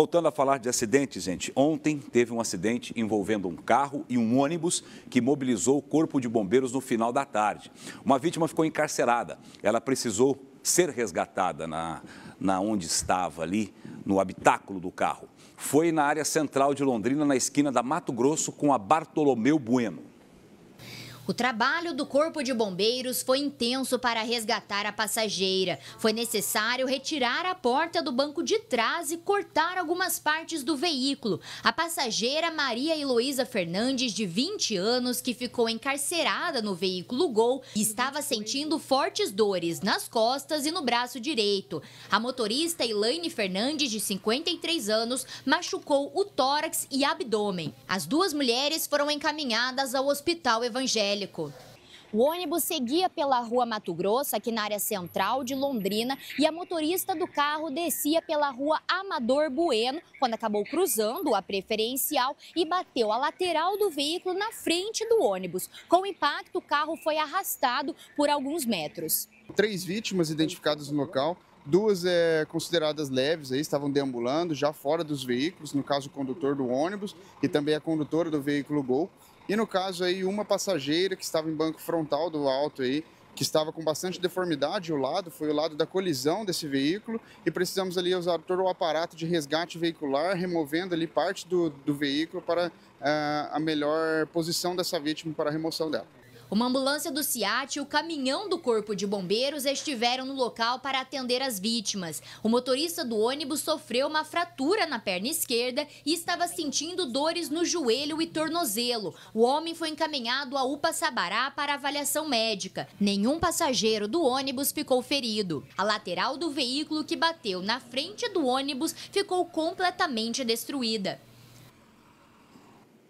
Voltando a falar de acidente, gente, ontem teve um acidente envolvendo um carro e um ônibus que mobilizou o Corpo de Bombeiros no final da tarde. Uma vítima ficou encarcerada. Ela precisou ser resgatada na, na onde estava ali, no habitáculo do carro. Foi na área central de Londrina, na esquina da Mato Grosso, com a Bartolomeu Bueno. O trabalho do Corpo de Bombeiros foi intenso para resgatar a passageira. Foi necessário retirar a porta do banco de trás e cortar algumas partes do veículo. A passageira Maria Heloísa Fernandes, de 20 anos, que ficou encarcerada no veículo Gol, estava sentindo fortes dores nas costas e no braço direito. A motorista Elaine Fernandes, de 53 anos, machucou o tórax e abdômen. As duas mulheres foram encaminhadas ao Hospital Evangélico evangélico. O ônibus seguia pela rua Mato Grosso, aqui na área central de Londrina, e a motorista do carro descia pela rua Amador Bueno, quando acabou cruzando a preferencial e bateu a lateral do veículo na frente do ônibus. Com o impacto, o carro foi arrastado por alguns metros. Três vítimas identificadas no local, duas é, consideradas leves, aí, estavam deambulando, já fora dos veículos, no caso o condutor do ônibus e também a é condutora do veículo Gol. E no caso aí, uma passageira que estava em banco frontal do alto aí, que estava com bastante deformidade o lado, foi o lado da colisão desse veículo e precisamos ali usar todo o aparato de resgate veicular, removendo ali parte do, do veículo para uh, a melhor posição dessa vítima para a remoção dela. Uma ambulância do Ciat e o caminhão do Corpo de Bombeiros estiveram no local para atender as vítimas. O motorista do ônibus sofreu uma fratura na perna esquerda e estava sentindo dores no joelho e tornozelo. O homem foi encaminhado à UPA Sabará para avaliação médica. Nenhum passageiro do ônibus ficou ferido. A lateral do veículo que bateu na frente do ônibus ficou completamente destruída.